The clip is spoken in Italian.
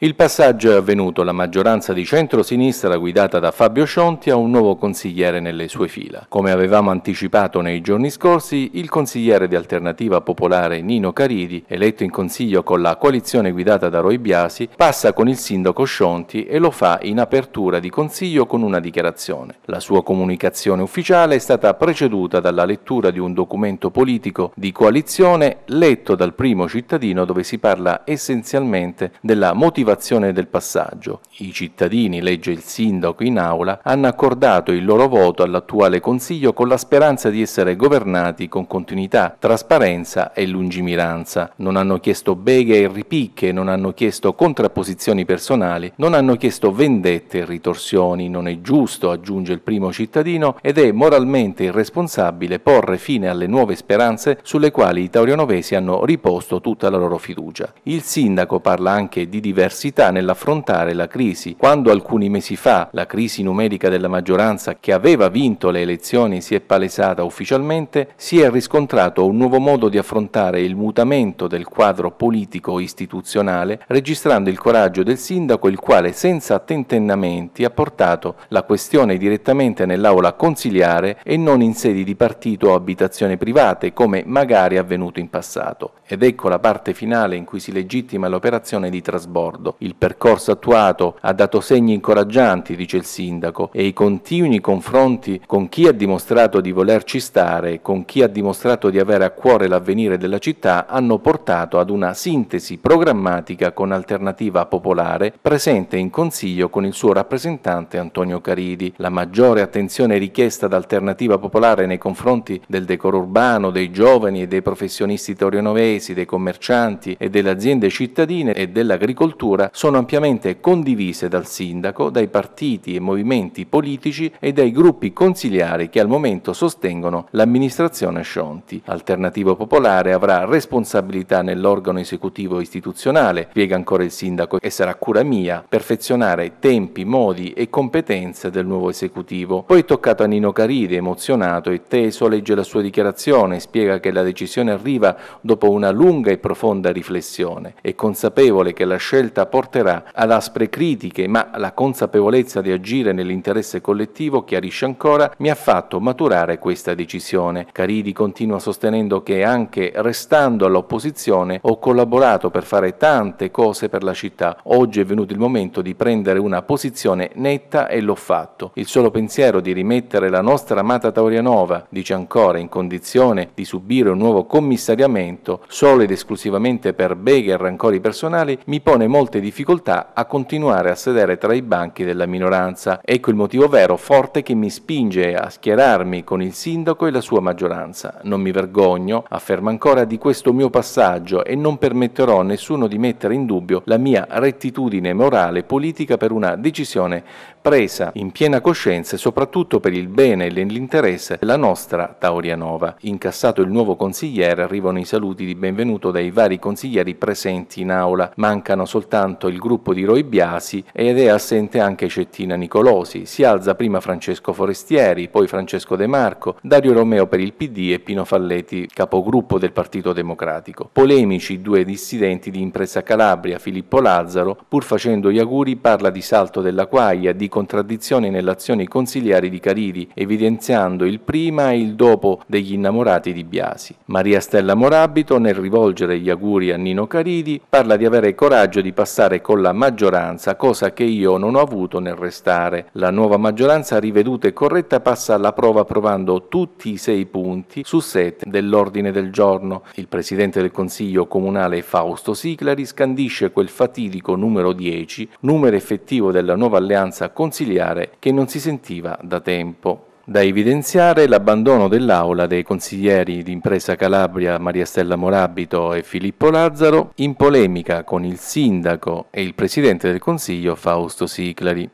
Il passaggio è avvenuto la maggioranza di centro-sinistra guidata da Fabio Scionti ha un nuovo consigliere nelle sue fila. Come avevamo anticipato nei giorni scorsi, il consigliere di Alternativa Popolare Nino Caridi, eletto in consiglio con la coalizione guidata da Roy Biasi, passa con il sindaco Scionti e lo fa in apertura di consiglio con una dichiarazione. La sua comunicazione ufficiale è stata preceduta dalla lettura di un documento politico di coalizione letto dal primo cittadino dove si parla essenzialmente della motivazione motivazione del passaggio. I cittadini, legge il sindaco in aula, hanno accordato il loro voto all'attuale Consiglio con la speranza di essere governati con continuità, trasparenza e lungimiranza. Non hanno chiesto beghe e ripicche, non hanno chiesto contrapposizioni personali, non hanno chiesto vendette e ritorsioni. Non è giusto, aggiunge il primo cittadino, ed è moralmente irresponsabile porre fine alle nuove speranze sulle quali i taurionovesi hanno riposto tutta la loro fiducia. Il sindaco parla anche di diverse diversità nell'affrontare la crisi. Quando alcuni mesi fa la crisi numerica della maggioranza che aveva vinto le elezioni si è palesata ufficialmente, si è riscontrato un nuovo modo di affrontare il mutamento del quadro politico istituzionale, registrando il coraggio del sindaco il quale senza tentennamenti ha portato la questione direttamente nell'aula consiliare e non in sedi di partito o abitazioni private come magari avvenuto in passato. Ed ecco la parte finale in cui si legittima l'operazione di trasbordo d'accordo. Il percorso attuato ha dato segni incoraggianti, dice il sindaco, e i continui confronti con chi ha dimostrato di volerci stare con chi ha dimostrato di avere a cuore l'avvenire della città hanno portato ad una sintesi programmatica con Alternativa Popolare presente in Consiglio con il suo rappresentante Antonio Caridi. La maggiore attenzione richiesta da Alternativa Popolare nei confronti del decoro urbano, dei giovani e dei professionisti torinovesi, dei commercianti e delle aziende cittadine e dell'agricoltura ancora sono ampiamente condivise dal sindaco, dai partiti e movimenti politici e dai gruppi consigliari che al momento sostengono l'amministrazione Scionti. Alternativo Popolare avrà responsabilità nell'organo esecutivo istituzionale, spiega ancora il sindaco, e sarà cura mia perfezionare tempi, modi e competenze del nuovo esecutivo. Poi è toccato a Nino Caridi, emozionato e teso, legge la sua dichiarazione, e spiega che la decisione arriva dopo una lunga e profonda riflessione. È consapevole che la scelta porterà ad aspre critiche, ma la consapevolezza di agire nell'interesse collettivo, chiarisce ancora, mi ha fatto maturare questa decisione. Caridi continua sostenendo che anche restando all'opposizione ho collaborato per fare tante cose per la città. Oggi è venuto il momento di prendere una posizione netta e l'ho fatto. Il solo pensiero di rimettere la nostra amata Taurianova, dice ancora, in condizione di subire un nuovo commissariamento solo ed esclusivamente per beghe e rancori personali, mi pone molte forte difficoltà a continuare a sedere tra i banchi della minoranza. Ecco il motivo vero, forte, che mi spinge a schierarmi con il sindaco e la sua maggioranza. Non mi vergogno, afferma ancora, di questo mio passaggio e non permetterò a nessuno di mettere in dubbio la mia rettitudine morale e politica per una decisione presa in piena coscienza e soprattutto per il bene e l'interesse della nostra Taurianova. Incassato il nuovo consigliere arrivano i saluti di benvenuto dai vari consiglieri presenti in aula. Mancano soltanto il gruppo di Roy Biasi ed è assente anche Cettina Nicolosi. Si alza prima Francesco Forestieri, poi Francesco De Marco, Dario Romeo per il PD e Pino Falletti, capogruppo del Partito Democratico. Polemici due dissidenti di Impresa Calabria, Filippo Lazzaro, pur facendo gli auguri, parla di salto della quaglia, di contraddizioni nelle azioni consiliari di Caridi, evidenziando il prima e il dopo degli innamorati di Biasi. Maria Stella Morabito, nel rivolgere gli auguri a Nino Caridi, parla di avere coraggio di passare con la maggioranza, cosa che io non ho avuto nel restare. La nuova maggioranza riveduta e corretta passa alla prova approvando tutti i sei punti su sette dell'ordine del giorno. Il presidente del Consiglio comunale Fausto Siclari scandisce quel fatidico numero 10, numero effettivo della nuova alleanza consigliare che non si sentiva da tempo. Da evidenziare l'abbandono dell'aula dei consiglieri d'impresa Calabria Maria Stella Morabito e Filippo Lazzaro in polemica con il sindaco e il presidente del consiglio Fausto Siclari.